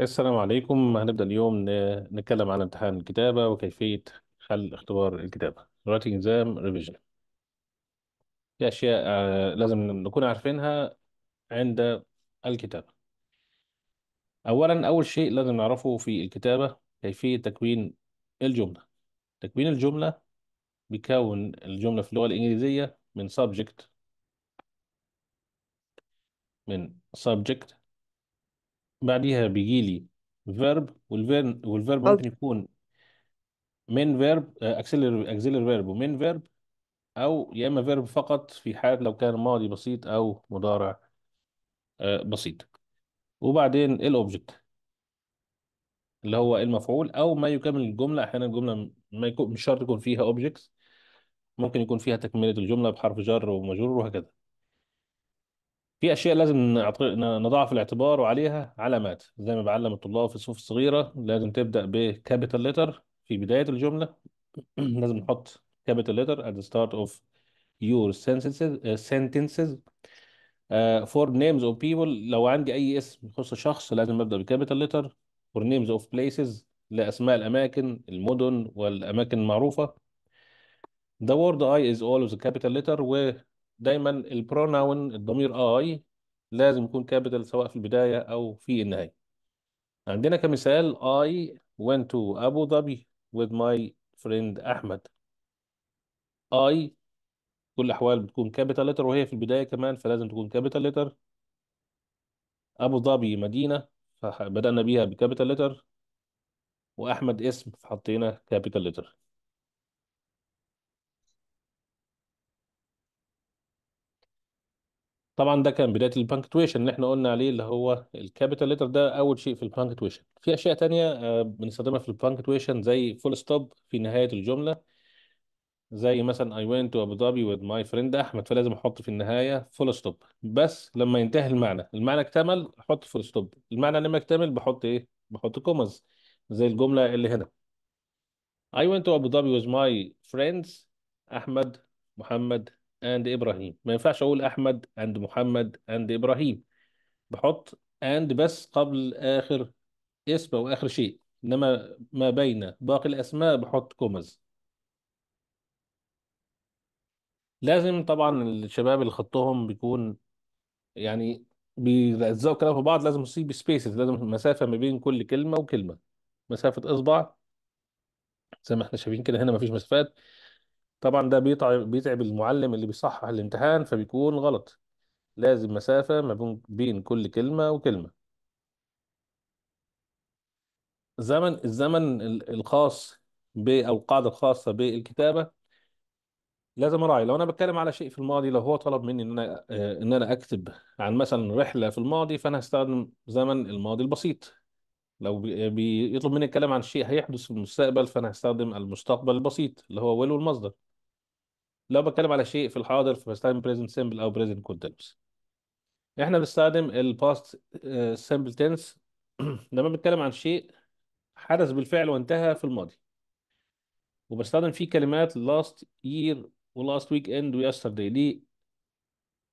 السلام عليكم هنبدأ اليوم نتكلم عن امتحان الكتابة وكيفية حل اختبار الكتابة writing exam revision في أشياء آه، لازم نكون عارفينها عند الكتابة أولا أول شيء لازم نعرفه في الكتابة كيفية تكوين الجملة تكوين الجملة بيكون الجملة في اللغة الإنجليزية من subject من subject بعديها بيجي لي فيرب والفيرب والفيرب ممكن يكون من فيرب اكسلر اكسلر فيرب ومن فيرب او يا اما فيرب فقط في حال لو كان ماضي بسيط او مضارع آه، بسيط وبعدين الاوبجكت اللي هو المفعول او ما يكمل الجمله احيانا الجمله ما يكون مش شرط يكون فيها اوبجكتس ممكن يكون فيها تكمله الجمله بحرف جر ومجرور وهكذا في اشياء لازم نضعها في الاعتبار وعليها علامات زي ما بعلم الطلاب في الصفوف الصغيره لازم تبدا بكابيتال ليتر في بدايه الجمله لازم نحط كابيتال ليتر at the start of your sentences فور uh, sentences uh, for names of people لو عندي اي اسم يخص شخص لازم ابدا بكابيتال ليتر for names of places لاسماء الاماكن المدن والاماكن المعروفه The word I is always a capital letter و دايما البروناون الضمير اي لازم يكون كابيتال سواء في البدايه او في النهايه عندنا كمثال I went to Abu Dhabi with my friend أحمد I كل الأحوال بتكون كابيتال letter وهي في البداية كمان فلازم تكون كابيتال letter أبو ظبي مدينة فبدأنا بيها بكابيتال letter وأحمد اسم فحطينا كابيتال letter طبعا ده كان بدايه البانكتويشن اللي احنا قلنا عليه اللي هو الكابيتال ليتر ده اول شيء في البانكتويشن في اشياء تانية آه، بنستخدمها في البانكتويشن زي فول ستوب في نهايه الجمله زي مثلا I went to Abu Dhabi with my friend أحمد فلازم أحط في النهاية فول ستوب بس لما ينتهي المعنى المعنى اكتمل أحط فول ستوب المعنى لما يكتمل بحط إيه؟ بحط commas زي الجملة اللي هنا I went to Abu Dhabi with my friends أحمد محمد اند ابراهيم ما ينفعش اقول احمد اند محمد اند ابراهيم بحط اند بس قبل اخر اسم او اخر شيء انما ما بين باقي الاسماء بحط كومز لازم طبعا الشباب اللي خطهم بيكون يعني بيلزقوا كلام في بعض لازم يصيب سبيسز لازم مسافه ما بين كل كلمه وكلمه مسافه اصبع زي ما احنا شايفين كده هنا مفيش مسافات طبعا ده بيتعب بيتعب المعلم اللي بيصحح الامتحان فبيكون غلط لازم مسافة ما بين كل كلمة وكلمة زمن الزمن الخاص ب أو القاعدة الخاصة بالكتابة لازم أراعي لو أنا بتكلم على شيء في الماضي لو هو طلب مني إن أنا آه، إن أنا أكتب عن مثلا رحلة في الماضي فأنا هستخدم زمن الماضي البسيط لو بيطلب مني الكلام عن شيء هيحدث في المستقبل فأنا هستخدم المستقبل البسيط اللي هو will والمصدر لو بتكلم على شيء في الحاضر في present simple او present continuous احنا بنستخدم past آه، simple tense لما بنتكلم عن شيء حدث بالفعل وانتهى في الماضي وبستخدم فيه كلمات last year و last weekend و yesterday دي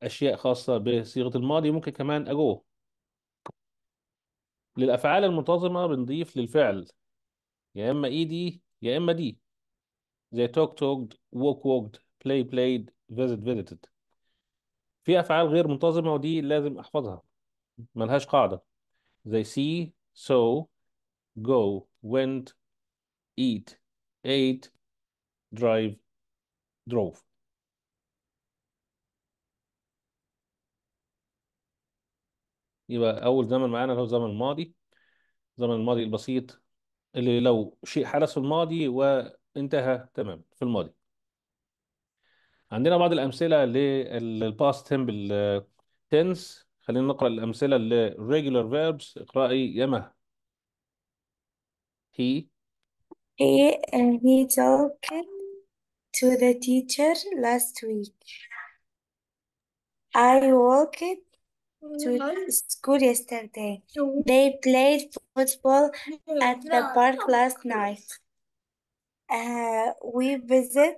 اشياء خاصه بصيغه الماضي ممكن كمان أجو للافعال المنتظمه بنضيف للفعل يا اما ايدي يا اما دي زي talk talked walk walked play played visit visited في افعال غير منتظمه ودي لازم احفظها ملهاش قاعده زي see saw go went eat ate drive drove يبقى اول زمن معانا اللي هو زمن الماضي زمن الماضي البسيط اللي لو شيء حدث في الماضي وانتهى تمام في الماضي عندنا بعض الأمثلة للباست تمبل تنس خلينا نقرأ الأمثلة للريجولار فيربس اقرأي يما he He, uh, he talked to the teacher last week. I walked to school yesterday. They played football at the park last night. Uh, we visit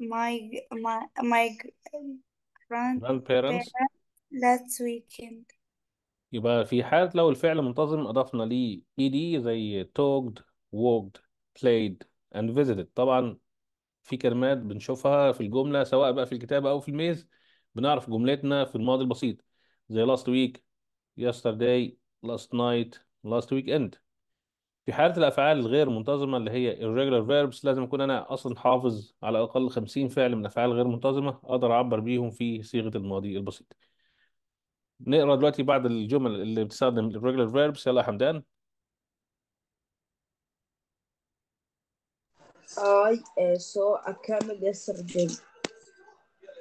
my my my grandparents last weekend يبقى في حالة لو الفعل منتظم أضفنا ليه ed زي talked walked played and visited طبعا في كلمات بنشوفها في الجملة سواء بقى في الكتابة أو في الميز بنعرف جملتنا في الماضي البسيط زي last week yesterday last night last weekend في حالة الأفعال الغير منتظمة اللي هي irregular verbs لازم أكون أنا أصلا حافظ على الأقل 50 فعل من الأفعال غير منتظمة أقدر أعبر بيهم في صيغة الماضي البسيط. نقرأ دلوقتي بعض الجمل اللي بتستخدم irregular verbs يلا يا حمدان. I uh, saw a camel yesterday.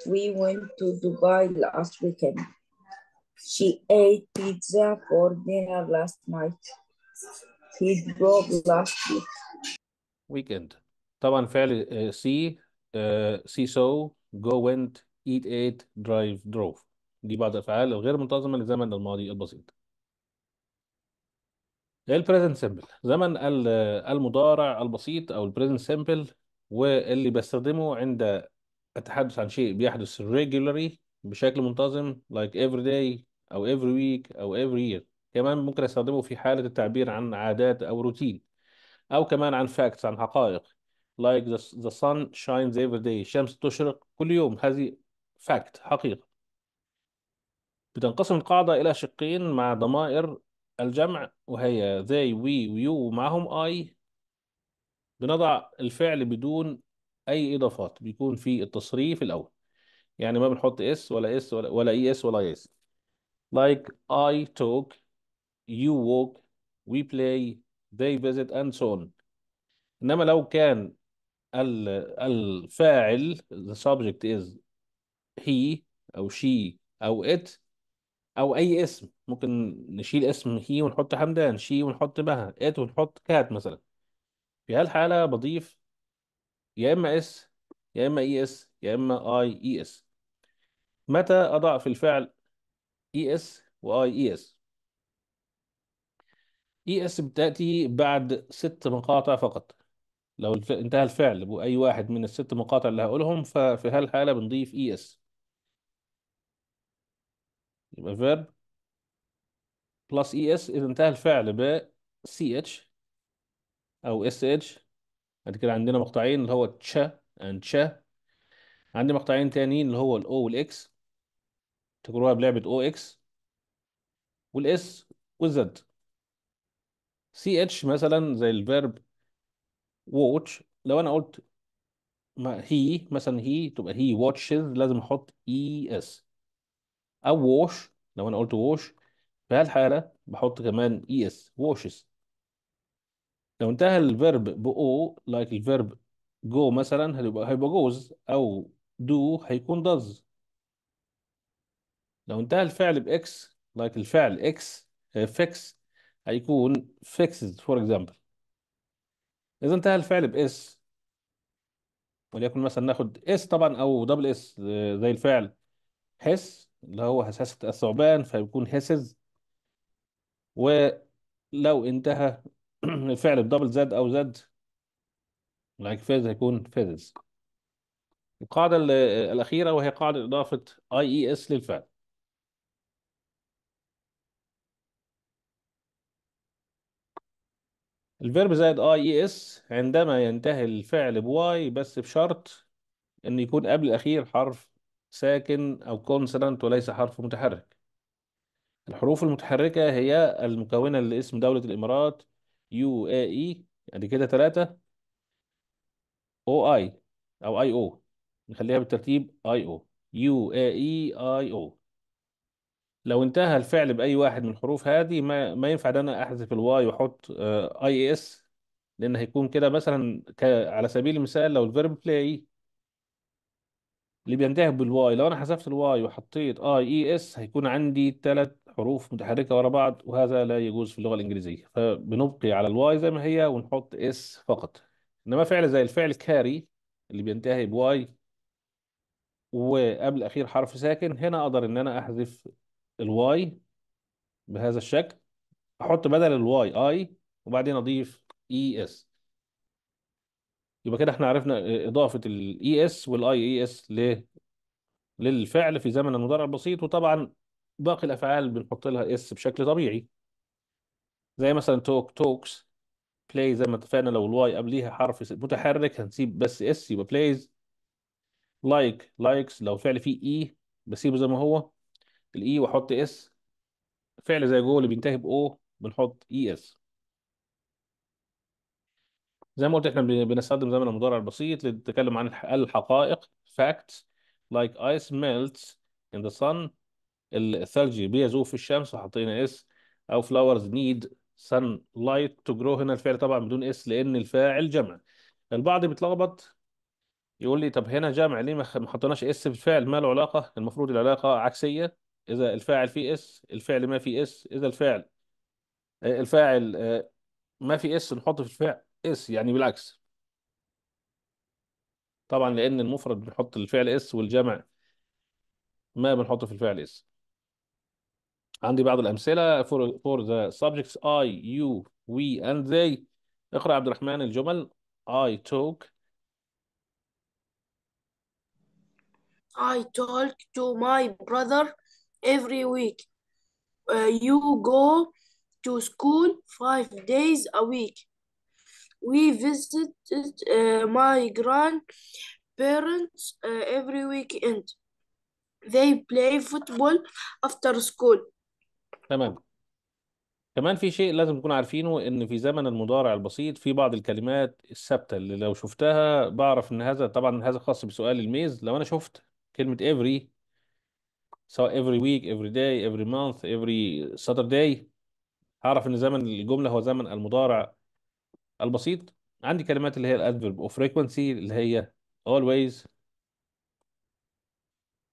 We went to Dubai last weekend. She ate pizza for dinner last night. He drove last week. Weekend. طبعا فعل سي سي سو جو went eat ate drive drove دي بعض الافعال الغير منتظمه لزمن الماضي البسيط. البريزنت simple زمن آه، المضارع البسيط او البريزنت simple واللي بستخدمه عند التحدث عن شيء بيحدث regularly بشكل منتظم like every day او every week او every year كمان ممكن استخدمه في حالة التعبير عن عادات أو روتين أو كمان عن facts عن حقائق like the, the sun shines every day الشمس تشرق كل يوم هذه fact حقيقة بتنقسم القاعدة إلى شقين مع ضمائر الجمع وهي they we you ومعهم I بنضع الفعل بدون أي إضافات بيكون في التصريف الأول يعني ما بنحط اس ولا اس ولا اي اس ولا e اس like I talk you walk we play they visit and so on انما لو كان الفاعل the subject is he او she او it او اي اسم ممكن نشيل اسم هي ونحط حمدان شي ونحط بها ات ونحط كات مثلا في هالحالة بضيف يا اما اس يا اما اي اس يا اما اي اي اس متى اضع في الفعل اي اس واي اي اس اي اس بتاتي بعد ست مقاطع فقط لو الف... انتهى الفعل باي واحد من الست مقاطع اللي هقولهم ففي هالحاله بنضيف اي اس يبقى فيرب بلس اي اس اذا انتهى الفعل ب سي اتش او اس اتش بعد كده عندنا مقطعين اللي هو تشا اند تشا عندي مقطعين تانيين اللي هو الاو والاكس تجربه بلعبه او اكس والاس والزد سي اتش مثلا زي الفيرب واتش لو انا قلت ما هي مثلا هي تبقى هي واتشز لازم احط اي e اس او واش لو انا قلت واش في هالحاله بحط كمان اي اس واشز لو انتهى الفيرب بو لايك الفيرب جو مثلا هيبقى هيبقى جوز او دو هيكون داز لو انتهى الفعل باكس لايك الفعل اكس آه، فيكس هيكون فيكسد فور اكزامبل اذا انتهى الفعل باس وليكن مثلا ناخد اس طبعا او دبل اس آه، زي الفعل حس اللي هو حساسة الثعبان فيكون حسز ولو انتهى الفعل بدبل زد او زد لايك فيز هيكون فيزز القاعدة الأخيرة وهي قاعدة إضافة اي اي اس للفعل الفيرب زائد اي اي اس عندما ينتهي الفعل بواي بس بشرط ان يكون قبل الاخير حرف ساكن او كونسونانت وليس حرف متحرك الحروف المتحركة هي المكونة لاسم دولة الامارات يو اي اي يعني كده ثلاثة او اي او اي او نخليها بالترتيب اي او يو اي اي اي او لو انتهى الفعل بأي واحد من الحروف هذه ما, ما ينفع ان انا احذف الواي واحط اي آه، اس لان هيكون كده مثلا ك... على سبيل المثال لو الفيرب بلاي اللي بينتهي بالواي لو انا حذفت الواي وحطيت اي اي اس هيكون عندي ثلاث حروف متحركه ورا بعض وهذا لا يجوز في اللغه الانجليزيه فبنبقي على الواي زي ما هي ونحط اس فقط انما فعل زي الفعل كاري اللي بينتهي بواي وقبل اخير حرف ساكن هنا اقدر ان انا احذف الواي بهذا الشكل احط بدل الواي اي وبعدين اضيف اي e اس يبقى كده احنا عرفنا آه، اضافه الاي اس e والاي اي اس e ل للفعل في زمن المضارع البسيط وطبعا باقي الافعال بنحط لها اس بشكل طبيعي زي مثلا توك توكس بلاي زي ما اتفقنا لو الواي قبليها حرف متحرك هنسيب بس اس يبقى بلايز لايك لايكس لو فعل فيه اي بسيبه زي ما هو الاي e واحط اس فعل زي جو اللي بينتهي باو بنحط اي e اس زي ما قلت احنا بنستخدم زمن المضارع البسيط للتكلم عن الحقائق facts like ice melts in the sun الثلج بيذوب في الشمس وحطينا اس او flowers need sunlight to grow هنا الفعل طبعا بدون اس لان الفاعل جمع البعض بيتلخبط يقول لي طب هنا جمع ليه ما حطيناش اس في الفعل ما له علاقه المفروض العلاقه عكسيه إذا الفاعل فيه اس الفعل ما فيه اس إذا الفعل الفاعل آه، آه، ما في اس نحط في الفعل اس يعني بالعكس طبعا لأن المفرد بنحط الفعل اس والجمع ما بنحطه في الفعل اس عندي بعض الأمثلة for, for the subjects I, you, we and they اقرأ عبد الرحمن الجمل I talk I talk to my brother every week. Uh, you go to school five days a week. We visited uh, my grandparents uh, every weekend. They play football after school. تمام. كمان في شيء لازم تكون عارفينه ان في زمن المضارع البسيط في بعض الكلمات الثابته اللي لو شفتها بعرف ان هذا طبعا هذا خاص بسؤال الميز لو انا شفت كلمه every سواء every week every day every month every Saturday هعرف ان زمن الجمله هو زمن المضارع البسيط عندي كلمات اللي هي الادفيرب اوف فريكونسي اللي هي always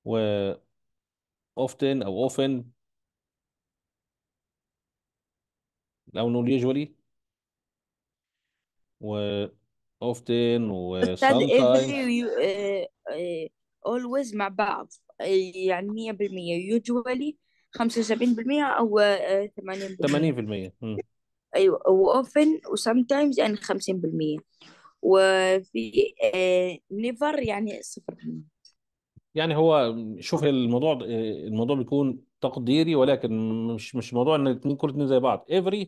و often او often او نقول usually و often و sometimes every uh, uh, always مع بعض يعني 100% يوجوالي 75% أو 80% آه، 80% أيوة و وأوفن وسام تايمز يعني 50% وفي نيفر آه، يعني 0% يعني هو شوف الموضوع آه، الموضوع بيكون تقديري ولكن مش مش موضوع ان الاثنين كل الاثنين زي بعض every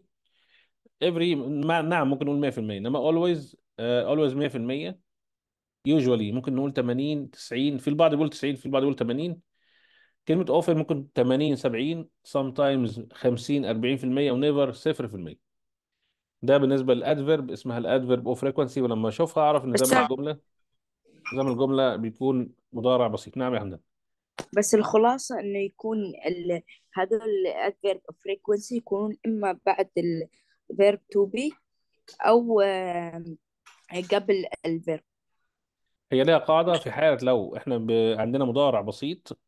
every نعم ممكن نقول 100% انما always uh, always 100% يوجوالي ممكن نقول 80 90 في البعض بيقول 90 في البعض بيقول 80 كلمة اوفر ممكن 80 70 sometimes تايمز 50 40% ونيفر 0% ده بالنسبة للادفيرب اسمها الادفيرب اوف فريكونسي ولما اشوفها اعرف ان زمن الجملة زمن الجملة بيكون مضارع بسيط نعم يا حمدان بس الخلاصة انه يكون ال... هذول الادفيرب اوف فريكونسي يكونون اما بعد الفيرب تو بي او قبل الفيرب هي ليها قاعدة في حالة لو احنا ب... عندنا مضارع بسيط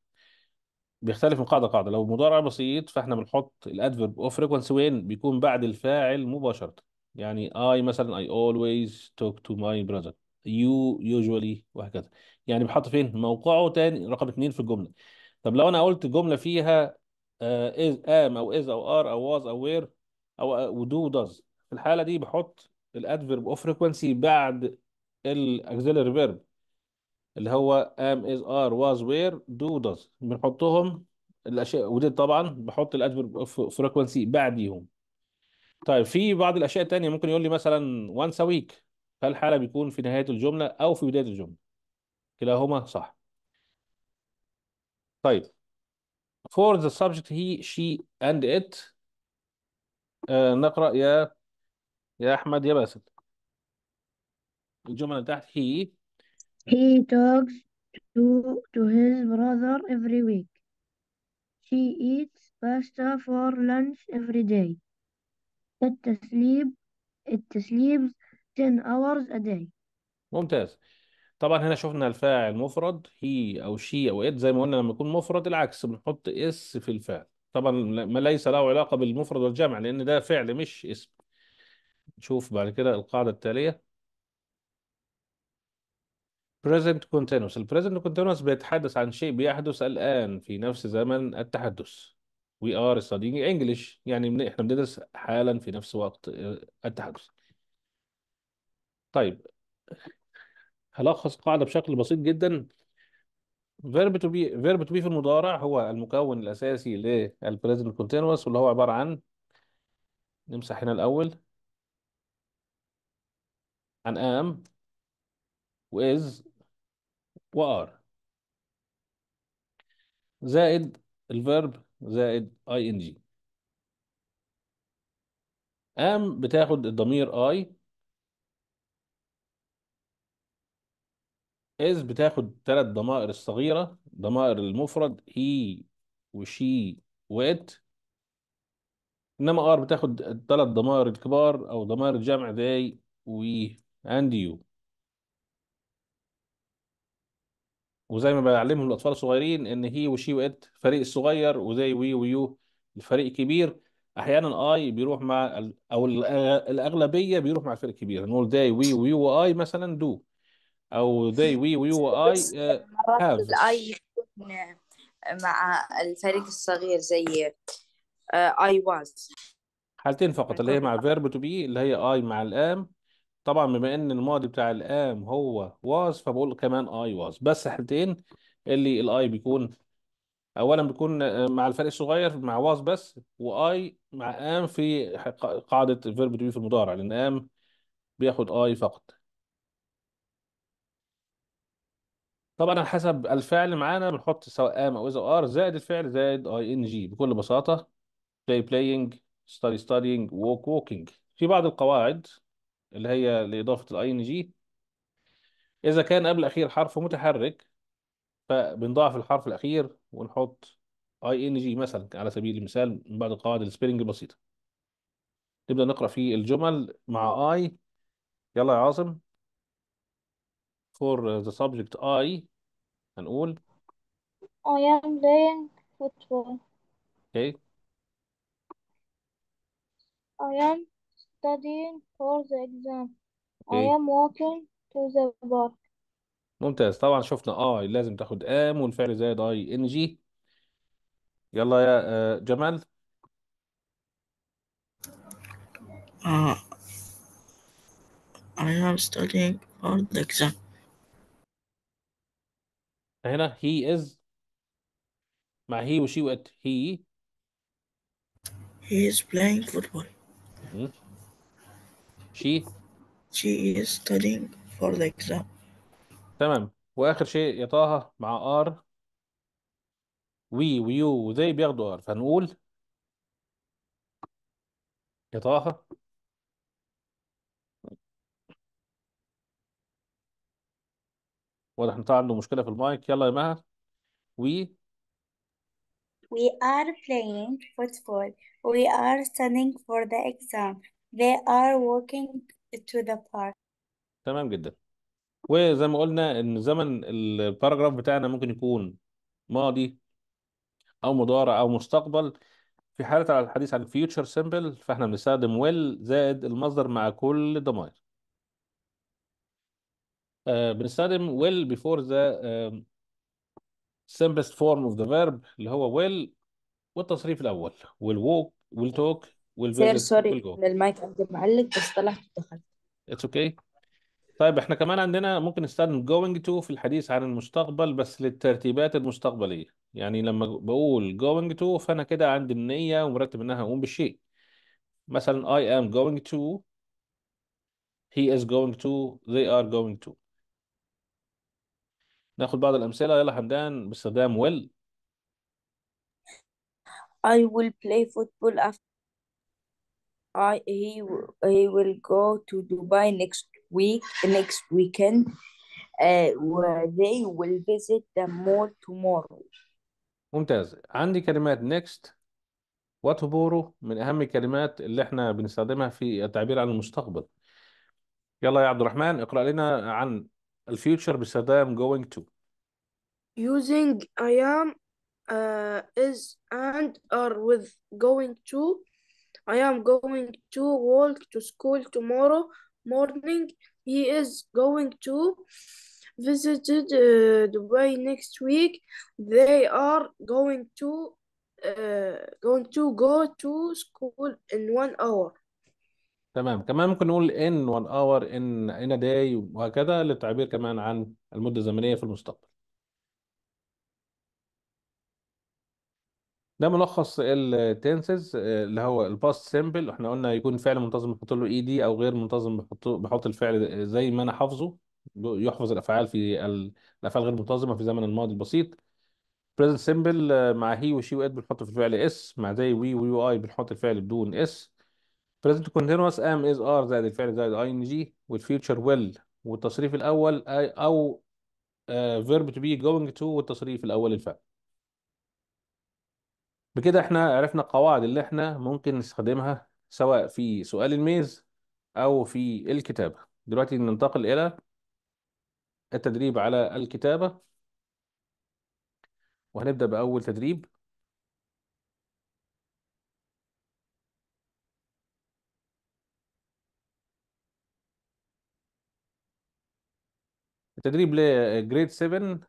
بيختلف من قاعدة لقاعدة لو مضارع بسيط فاحنا بنحط الادفيرب اوف فريكونسي وين بيكون بعد الفاعل مباشرة يعني I مثلا I always talk to my brother you usually وهكذا يعني بحط فين موقعه تاني رقم اتنين في الجملة طب لو انا قلت جملة فيها از آه، ام او از او ار او واز او وير او ودو آه، داز في الحالة دي بحط الادفيرب اوف فريكونسي بعد الاكزيلري فيرب اللي هو ام از ار واز وير دو داز بنحطهم الاشياء ودي طبعا بحط الادفيرب فريكوانسي بعديهم طيب في بعض الاشياء الثانيه ممكن يقول لي مثلا once ا ويك فالحاله بيكون في نهايه الجمله او في بدايه الجمله كلاهما صح طيب for the subject he she and it آه نقرا يا يا احمد يا باسل الجمله اللي تحت he He talks to, to his brother every week. She eats pasta for lunch every day. It sleep, it sleeps 10 hours a day. ممتاز طبعا هنا شفنا الفاعل مفرد هي او شي او ات زي ما قلنا لما يكون مفرد العكس بنحط اس في الفعل طبعا ما ليس له علاقه بالمفرد والجمع لان ده فعل مش اسم نشوف بعد كده القاعده التاليه present continuous ال present continuous بيتحدث عن شيء بيحدث الآن في نفس زمن التحدث we are studying English يعني من احنا بندرس حالا في نفس وقت آه، التحدث طيب هلخص قاعدة بشكل بسيط جدا verb to be verb to be في المضارع هو المكون الأساسي لل present continuous واللي هو عبارة عن نمسح هنا الأول عن am و is وار زائد الفيرب زائد اي ان جي ام بتاخد الضمير اي از بتاخد ثلاث ضمائر الصغيره ضمائر المفرد هي وشي وات انما ار بتاخد ثلاث ضمائر الكبار او ضمائر الجمع زي وي اند يو وزي ما بعلمهم الاطفال الصغيرين ان هي وشي وات الفريق الصغير وزي وي ويو الفريق الكبير احيانا اي بيروح مع او الاغلبيه بيروح مع الفريق الكبير نقول داي وي ويو واي مثلا دو او داي وي ويو واي بس هاف الآي يكون مع الفريق الصغير زي آي آه، واز حالتين فقط اللي هي مع فيرب تو بي اللي هي اي مع الام طبعا بما ان الماضي بتاع الام هو واز فبقول كمان اي واز بس حالتين اللي الاي بيكون اولا بيكون آه، مع الفرق الصغير مع واز بس واي مع ام في قاعده فيرب تو بي في المضارع لان ام بياخد اي فقط طبعا على حسب الفعل معانا بنحط سواء am او اذا ار زائد الفعل زائد اي ان جي بكل بساطه play playing study studying walk walking في بعض القواعد اللي هي لإضافة الاي ان جي إذا كان قبل الأخير حرف متحرك فبنضاعف الحرف الأخير ونحط اي ان جي مثلا على سبيل المثال من بعد قواعد السبيلنج البسيطة نبدأ نقرأ في الجمل مع اي يلا يا عاصم for the subject I هنقول I am playing football. Okay. I am studying for the exam. I am walking to the park. ممتاز طبعا شفنا اي لازم تاخد ام والفعل زائد اي ان جي يلا يا جمال I am studying for the exam. هنا he is. مع هي وشي وات هي He is playing football. she She is studying for the exam. تمام واخر شيء يا طه مع ار وي ويو وذي بياخدوا ار فنقول يا طه واضح ان طه عنده مشكله في المايك يلا يا مها وي We are playing football. We are studying for the exam. They are walking to the park. تمام جدا وزي ما قلنا ان زمن الباراجراف بتاعنا ممكن يكون ماضي او مضارع او مستقبل في حالة على الحديث عن فيوتشر سيمبل فاحنا بنستخدم ويل زائد المصدر مع كل ضمائر Uh, بنستخدم ويل بيفور ذا آه simplest form of the verb اللي هو ويل والتصريف الأول will walk will talk سير سوري والجول ان المايك عندي معلق بس طلعت ودخلت اتس اوكي طيب احنا كمان عندنا ممكن نستخدم going to في الحديث عن المستقبل بس للترتيبات المستقبلية يعني لما بقول going to فأنا كده عندي النية ومرتب إنها هقوم بالشيء مثلا I am going to he is going to they are going to ناخد بعض الأمثلة يلا حمدان باستخدام will I will play football after I he he will go to Dubai next week next weekend uh, where they will visit the mall tomorrow. ممتاز عندي كلمات next وتبورو من أهم الكلمات اللي احنا بنستخدمها في التعبير عن المستقبل. يلا يا عبد الرحمن اقرأ لنا عن future باستخدام going to. Using I am, uh, is, and, are with going to I am going to walk to school tomorrow morning. He is going to visit uh, Dubai next week. They are going to uh, going to go to school in one hour. تمام كمان ممكن نقول in one hour in in a day وهكذا للتعبير كمان عن المدة الزمنية في المستقبل. ده ملخص التنسز آه، اللي هو الباست سيمبل احنا قلنا يكون فعل منتظم بحط له اي e دي او غير منتظم بحط بحط الفعل زي ما انا حافظه يحفظ الافعال في الافعال غير منتظمه في زمن الماضي البسيط بريزنت سيمبل آه، مع هي وشي وات بنحط في الفعل اس مع زي وي ويو اي بنحط الفعل بدون اس بريزنت كونتينوس ام از ار زائد الفعل زائد اي ان جي والفيوتشر ويل والتصريف الاول او فيرب تو بي جوينج تو والتصريف الاول الفعل بكده احنا عرفنا القواعد اللي احنا ممكن نستخدمها سواء في سؤال الميز او في الكتابة دلوقتي ننتقل الى التدريب على الكتابة وهنبدأ بأول تدريب التدريب لجريد 7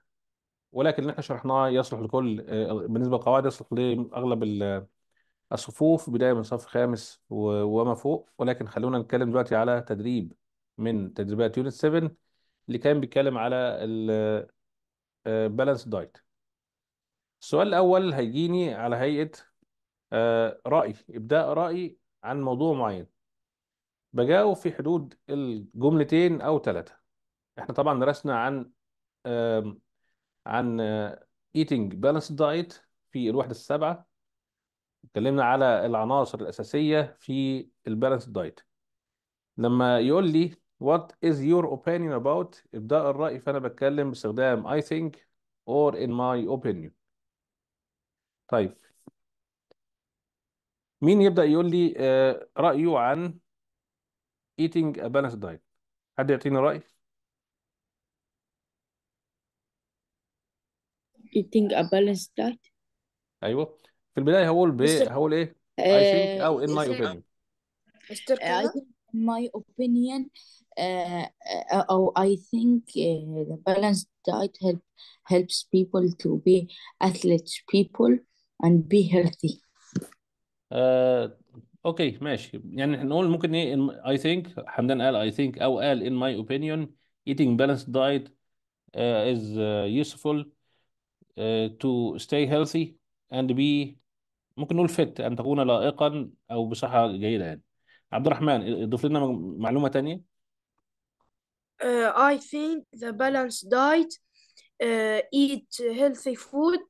ولكن اللي احنا شرحناه يصلح لكل آه، بالنسبه للقواعد يصلح لاغلب آه، الصفوف بدايه من صف خامس وما فوق ولكن خلونا نتكلم دلوقتي على تدريب من تدريبات يونت 7 اللي كان بيتكلم على البالانس آه، دايت السؤال الاول هيجيني على هيئه راي ابداء راي عن موضوع معين بجاوب في حدود الجملتين او ثلاثه احنا طبعا درسنا عن عن eating balanced diet في الوحدة السابعة اتكلمنا على العناصر الأساسية في البالانس دايت لما يقول لي what is your opinion about ابداء الرأي فأنا بتكلم باستخدام I think or in my opinion طيب مين يبدأ يقول لي آه، رأيه عن eating a balanced diet حد يعطيني رأي؟ eating a balanced diet ايوه في البدايه هقول بايه هقول ايه I think او in my opinion Mr. I think in my opinion uh, uh, I think uh, the balanced diet help helps people to be athletes people and be healthy okay, اوكي ماشي يعني هنقول ممكن ايه in- I think حمدان قال I think او قال in my opinion eating balanced diet uh, is uh, useful آه، to stay healthy and be ممكن نقول fit أن تكون لائقا أو بصحة جيدة يعني عبد الرحمن اضيف لنا معلومة ثانيه Uh, آه، I think the balanced diet, uh, eat healthy food,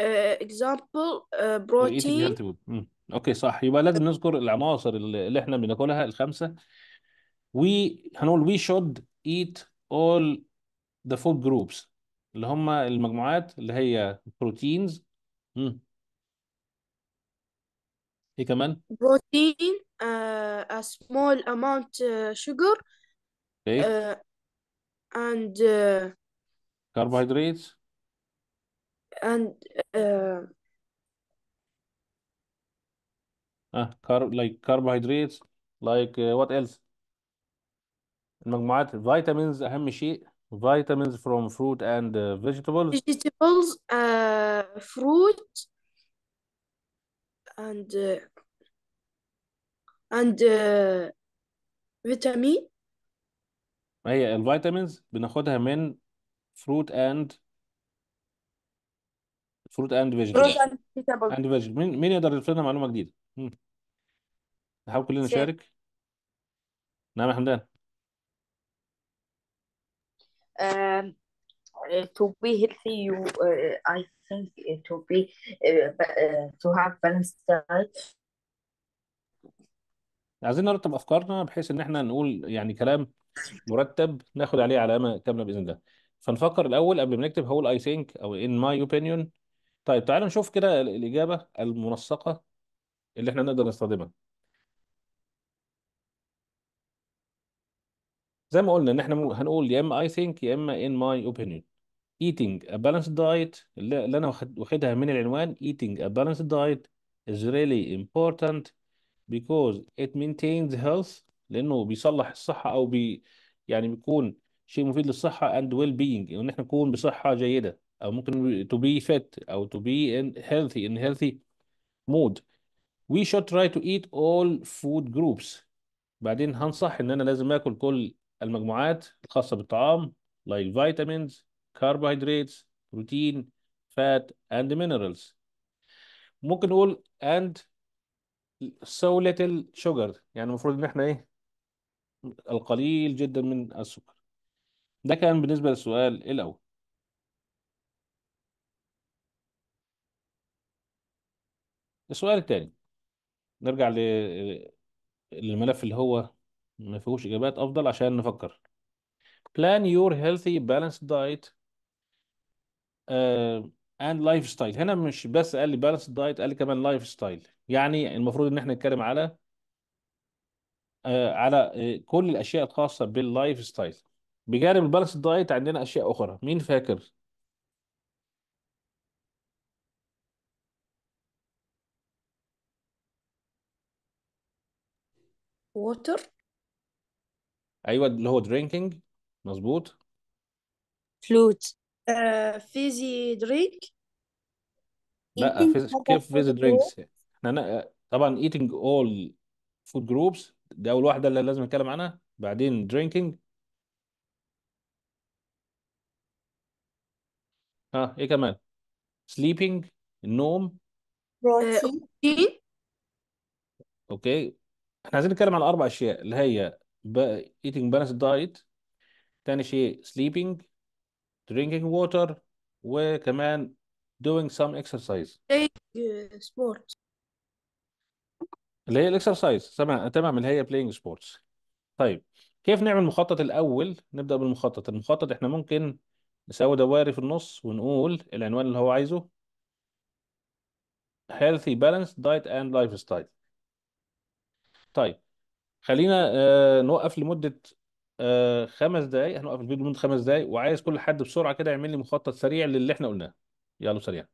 uh, example uh, protein. Okay, اوكي صح يبقى لازم نذكر العناصر اللي احنا بناكلها الخمسه وي هنقول we should eat all the food groups اللي هم المجموعات اللي هي بروتينز امم ايه كمان بروتين ا آه، a small amount uh, sugar اوكي كربوهيدرات آه، and اه كارب لايك كربوهيدرات لايك وات ايلس المجموعات فيتامينز اهم شيء vitamins from fruit and uh, vegetables vegetables uh, fruit and uh, and uh, vitamin هي الفيتامينز بناخدها من fruit and fruit and vegetables fruit and vegetables and vegetables مين مين يقدر يضيف معلومة جديدة؟ نحاول كلنا نشارك نعم يا حمدان um, uh, to be healthy you uh, I think uh, to be to have balanced diet عايزين نرتب افكارنا بحيث ان احنا نقول يعني كلام مرتب ناخد عليه علامه كامله باذن الله فنفكر الاول قبل ما نكتب هقول اي ثينك او ان ماي اوبينيون طيب تعالوا نشوف كده الاجابه المنسقه اللي احنا نقدر نستخدمها زي ما قلنا ان احنا هنقول يا اما I think يا اما in my opinion eating a balanced diet اللي اللي انا واخد- واخدها من العنوان eating a balanced diet is really important because it maintains health لانه بيصلح الصحة او بي يعني بيكون شيء مفيد للصحة and well being ان احنا نكون بصحة جيدة او ممكن to be fit او to be in healthy in healthy mood we should try to eat all food groups بعدين هنصح ان انا لازم اكل كل المجموعات الخاصة بالطعام like vitamins, carbohydrates, protein, fat and minerals ممكن نقول and so little sugar يعني المفروض ان احنا ايه القليل جدا من السكر ده كان بالنسبة للسؤال الأول السؤال الثاني نرجع للملف اللي هو ما فيهوش إجابات أفضل عشان نفكر plan your healthy balanced diet uh, and lifestyle هنا مش بس قال لي balanced diet قال لي كمان lifestyle يعني المفروض إن احنا نتكلم على uh, على uh, كل الأشياء الخاصة باللايف ستايل بجانب البالانس دايت عندنا أشياء أخرى مين فاكر ووتر ايوه اللي هو drinking مظبوط فلوت فيزي دريك لا كيف فيزي فيز درينكس احنا طبعا eating اول فود جروبس دي اول واحده اللي لازم نتكلم عنها بعدين drinking ها آه، ايه كمان sleeping النوم آه، اوكي احنا عايزين نتكلم على اربع اشياء اللي هي eating balanced diet تاني شيء sleeping drinking water وكمان doing some exercise playing uh, sports اللي هي الاكسرسايز تمام تمام اللي هي playing sports طيب كيف نعمل المخطط الاول نبدا بالمخطط المخطط احنا ممكن نسوي دواري في النص ونقول العنوان اللي هو عايزه healthy balanced diet and lifestyle طيب خلينا آه، نوقف لمدة آه، خمس دقايق هنوقف الفيديو لمدة خمس دقايق وعايز كل حد بسرعة كده يعمل لي مخطط سريع للي احنا قلناه يلا سريع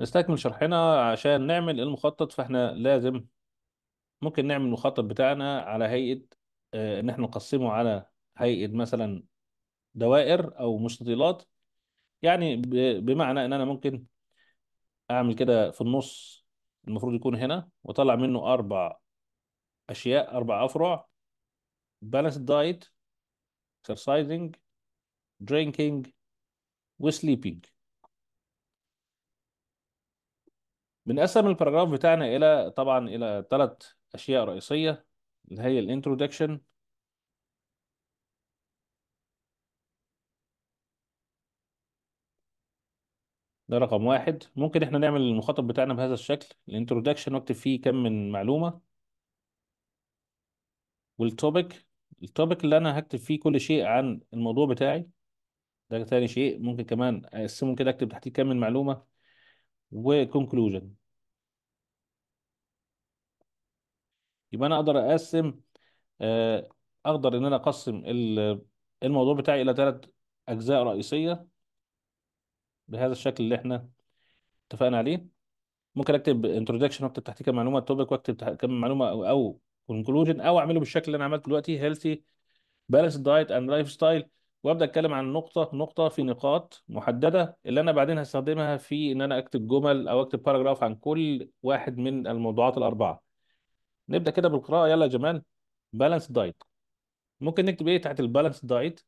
نستكمل شرحنا عشان نعمل المخطط فاحنا لازم ممكن نعمل المخطط بتاعنا على هيئة آه، ان احنا نقسمه على هيئة مثلا دوائر او مستطيلات يعني بمعنى ان انا ممكن اعمل كده في النص المفروض يكون هنا وطلع منه اربع اشياء اربع افرع بالانس دايت exercising drinking وسليبينج بنقسم البراجراف بتاعنا الى طبعا الى ثلاث اشياء رئيسيه اللي هي الانترودكشن ده رقم واحد ممكن احنا نعمل المخاطب بتاعنا بهذا الشكل الانترودكشن واكتب فيه كم من معلومة والتوبيك التوبيك اللي انا هكتب فيه كل شيء عن الموضوع بتاعي ده تاني شيء ممكن كمان اقسمه كده اكتب تحتيه كم من معلومة وكونكلوجن يبقى انا اقدر اقسم آه، اقدر ان انا اقسم الموضوع بتاعي الى ثلاث اجزاء رئيسية بهذا الشكل اللي احنا اتفقنا عليه ممكن اكتب introduction واكتب تحتيه كم معلومه topic واكتب كم معلومه او او conclusion او اعمله بالشكل اللي انا عملته دلوقتي healthy balanced diet and lifestyle وابدا اتكلم عن نقطه نقطه في نقاط محدده اللي انا بعدين هستخدمها في ان انا اكتب جمل او اكتب باراجراف عن كل واحد من الموضوعات الاربعه نبدا كده بالقراءه يلا يا جمال بالانس دايت ممكن نكتب ايه تحت البالانس دايت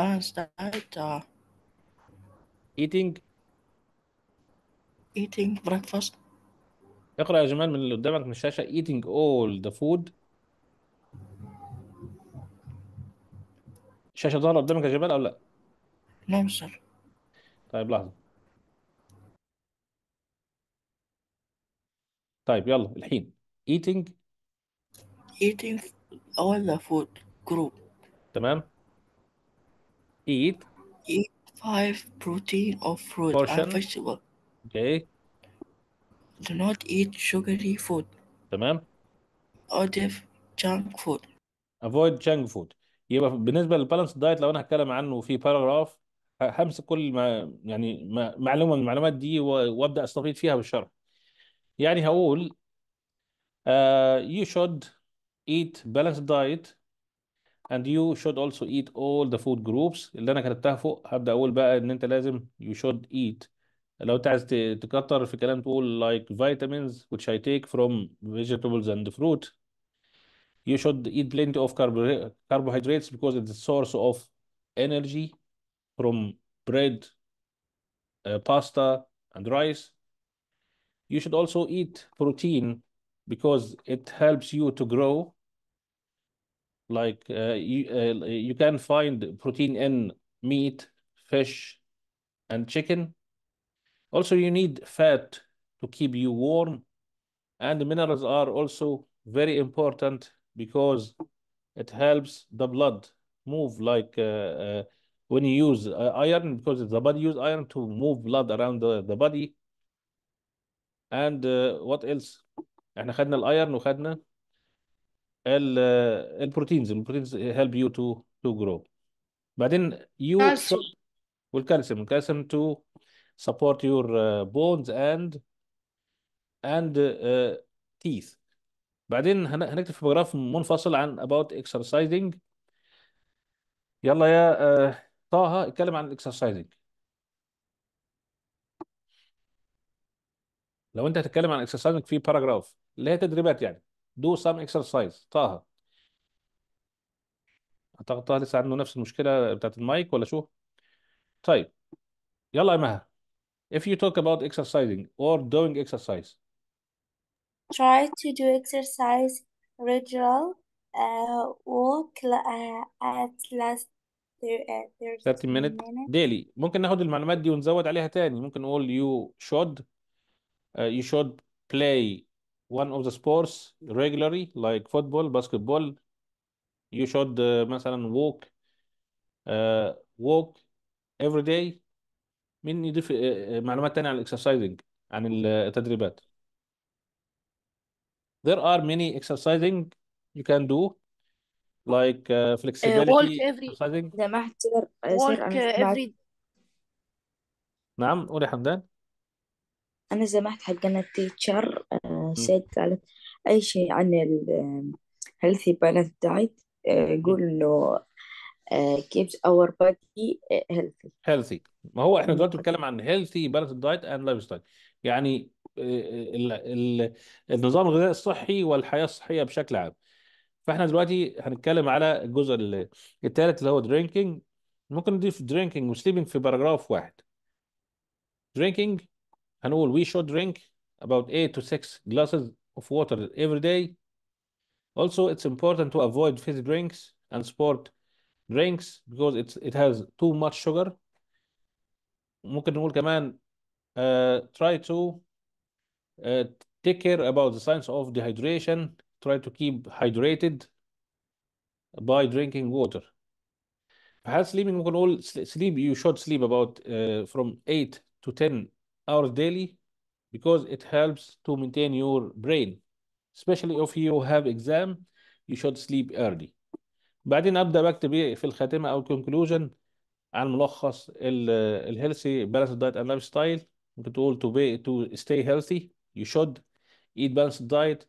fast diet or eating eating breakfast اقرا يا جمال من اللي قدامك من الشاشه eating all the food الشاشه ظاهره قدامك يا جمال او لا نعم سر طيب لحظه طيب يلا الحين eating eating all the food group تمام eat eat five protein or fruit portion. and vegetable okay do not eat sugary food تمام or def junk food avoid junk food يبقى بالنسبه للبالانس دايت لو انا هتكلم عنه في باراجراف همسك كل ما يعني ما معلومه من المعلومات دي وابدا استفيد فيها بالشرح يعني هقول uh, you should eat balanced diet and you should also eat all the food groups اللي انا كتبتها فوق هبدا اقول بقى ان انت لازم you should eat لو انت عايز تكتر في كلام تقول like vitamins which I take from vegetables and fruit you should eat plenty of carbohydrates because it's a source of energy from bread uh, pasta and rice you should also eat protein because it helps you to grow like uh, you, uh, you can find protein in meat, fish, and chicken. Also, you need fat to keep you warm. And minerals are also very important because it helps the blood move like uh, uh when you use uh, iron, because the body use iron to move blood around the, the body. And uh, what else? احنا خدنا الايرن وخدنا البروتينز البروتينز هيلب يو تو تو جرو بعدين يو والكالسيوم الكالسيوم تو سبورت يور بونز اند اند تيث بعدين هنكتب في باراجراف منفصل عن اباوت اكسرسايزنج يلا يا آه، طه اتكلم عن الاكسرسايزنج لو انت هتتكلم عن exercising في باراجراف اللي هي تدريبات يعني do some exercise طه اعتقد طه لسه عنده نفس المشكله بتاعت المايك ولا شو طيب يلا يا مها if you talk about exercising or doing exercise try to do exercise regular uh, walk uh, at last 30 minutes daily ممكن ناخد المعلومات دي ونزود عليها تاني ممكن نقول you should uh, you should play one of the sports regularly like football, basketball. You should uh, مثلا walk uh, walk every day. مين يضيف uh, معلومات تانية عن الاكسرسايزنج عن التدريبات. There are many exercising you can do like uh, flexibility walk every exercising. walk every نعم قولي حمدان أنا سمحت حق أنا التيتشر سيد قالت أي شيء عن ال healthy balanced diet آه، قول إنه آه، keeps our body آه، healthy healthy ما هو احنا دلوقتي بنتكلم عن healthy balanced diet and lifestyle يعني النظام الغذائي الصحي والحياة الصحية بشكل عام فاحنا دلوقتي هنتكلم على الجزء الثالث اللي هو drinking ممكن نضيف drinking و sleeping في باراجراف واحد drinking هنقول we should drink about eight to six glasses of water every day. Also, it's important to avoid fizzy drinks and sport drinks because it's, it has too much sugar. ممكن نقول كمان uh, try to uh, take care about the signs of dehydration. Try to keep hydrated by drinking water. Perhaps sleeping ممكن sleep you should sleep about uh, from 8 to 10 hours daily because it helps to maintain your brain especially if you have exam you should sleep early بعدين ابدا بكتب ايه في الخاتمه او conclusion عن ملخص el بالانس دايت diet and lifestyle. ممكن تقول to be to stay healthy you should eat balanced diet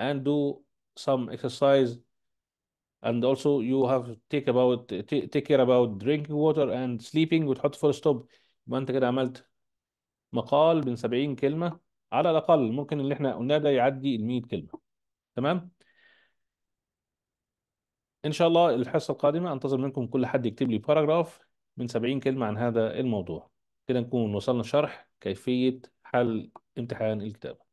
and do some exercise and also you have to take about take care about drinking water and sleeping with hot full stop يبقى انت كده عملت مقال من 70 كلمه على الاقل ممكن اللي احنا قلناه ده يعدي ال 100 كلمه تمام ان شاء الله الحصه القادمه انتظر منكم كل حد يكتب لي باراجراف من 70 كلمه عن هذا الموضوع كده نكون وصلنا شرح كيفيه حل امتحان الكتابه